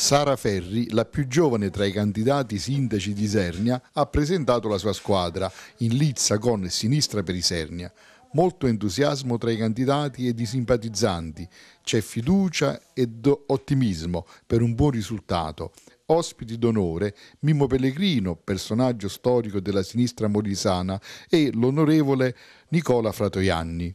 Sara Ferri, la più giovane tra i candidati sindaci di Isernia, ha presentato la sua squadra in lizza con Sinistra per Isernia. Molto entusiasmo tra i candidati e i simpatizzanti, c'è fiducia ed ottimismo per un buon risultato. Ospiti d'onore Mimmo Pellegrino, personaggio storico della sinistra molisana, e l'onorevole Nicola Fratoianni.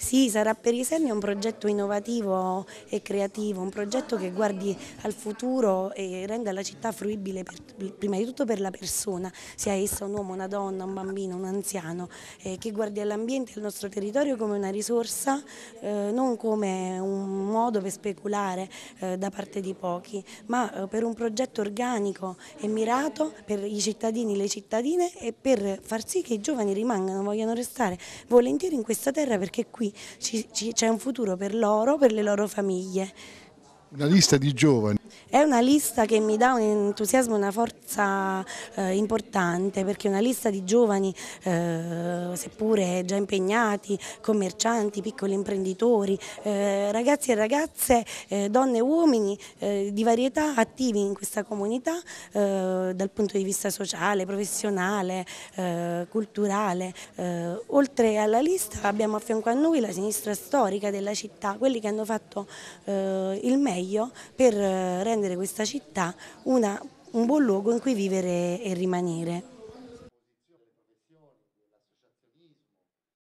Sì, Sarà per i semi un progetto innovativo e creativo, un progetto che guardi al futuro e renda la città fruibile per, prima di tutto per la persona, sia essa un uomo, una donna, un bambino, un anziano, eh, che guardi all'ambiente e al nostro territorio come una risorsa, eh, non come un modo per speculare eh, da parte di pochi, ma eh, per un progetto organico e mirato per i cittadini, e le cittadine e per far sì che i giovani rimangano, vogliano restare volentieri in questa terra perché qui cui c'è un futuro per loro, per le loro famiglie. Una lista di giovani è una lista che mi dà un entusiasmo e una forza eh, importante perché è una lista di giovani, eh, seppure già impegnati, commercianti, piccoli imprenditori, eh, ragazzi e ragazze, eh, donne e uomini eh, di varietà attivi in questa comunità eh, dal punto di vista sociale, professionale, culturale. oltre alla lista abbiamo a fianco a noi la sinistra storica della città, quelli che hanno fatto il meglio per rendere questa città una, un buon luogo in cui vivere e rimanere.